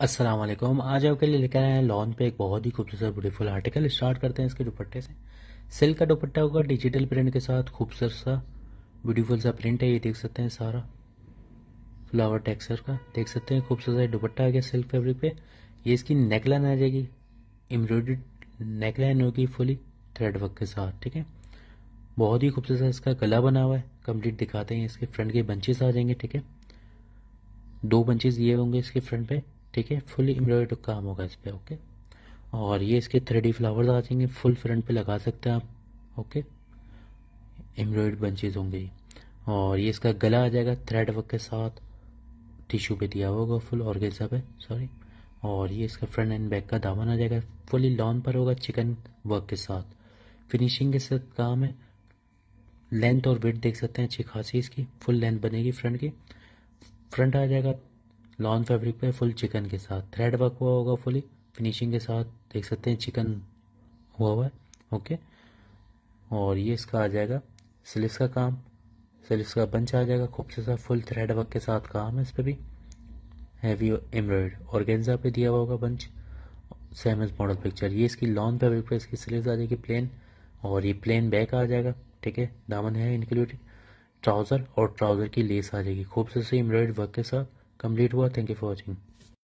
अस्सलाम वालेकुम आज आपके लिए लेकर आए हैं लॉन पे एक बहुत ही खूबसूरत ब्यूटीफुल आर्टिकल स्टार्ट करते हैं इसके दुपट्टे से सिल्क का दुपट्टा होगा डिजिटल प्रिंट के साथ खूबसूरत सा ब्यूटीफुल सा प्रिंट है ये देख सकते हैं सारा फ्लावर टेक्सचर का देख सकते हैं खूबसूरत सा दुपट्टा आ गया सिल्क फेब्रिक पे ये इसकी नेकलाइन आ जाएगी एम्ब्रॉयड नेकलाइन होगी फुली थ्रेड वर्क के साथ ठीक है बहुत ही खूबसूरत सा इसका गला बना हुआ है कम्प्लीट दिखाते हैं इसके फ्रंट के बंचेस आ जाएंगे ठीक है दो बंचेस ये होंगे इसके फ्रंट पे ठीक है फुली एम्ब्रॉयड काम होगा इस पर ओके और ये इसके थ्रेडी फ्लावर्स आ जाएंगे फुल फ्रंट पे लगा सकते हैं आप ओके एम्ब्रॉयड बंचेज होंगे और ये इसका गला आ जाएगा थ्रेड वर्क के साथ टिश्यू पे दिया होगा फुल ऑर्गेजा पे सॉरी और ये इसका फ्रंट एंड बैक का दामन आ जाएगा फुली लॉन पर होगा चिकन वर्क के साथ फिनिशिंग के साथ काम है लेंथ और वेट देख सकते हैं अच्छी खासी इसकी फुल लेंथ बनेगी फ्रंट की फ्रंट आ जाएगा लॉन फैब्रिक पे फुल चिकन के साथ थ्रेड वर्क हुआ होगा फुली फिनिशिंग के साथ देख सकते हैं चिकन हुआ हुआ है ओके और ये इसका आ जाएगा स्लिप्स का काम स्लिप्स का पंच आ जाएगा खूब से सा फुल थ्रेड वर्क के साथ काम है इस पर भी हैवी एम्ब्रॉयड गेंजा पे दिया हुआ होगा punch same as model picture ये इसकी लॉन फैब्रिक पर इसकी सिल्स आ जाएगी प्लेन और ये प्लेन बैक आ जाएगा ठीक है दामन है इंक्लूडेड ट्राउज़र और ट्राउज़र की लेस आ जाएगी खूब से एम्ब्रॉयड वर्क के साथ complete work thank you for watching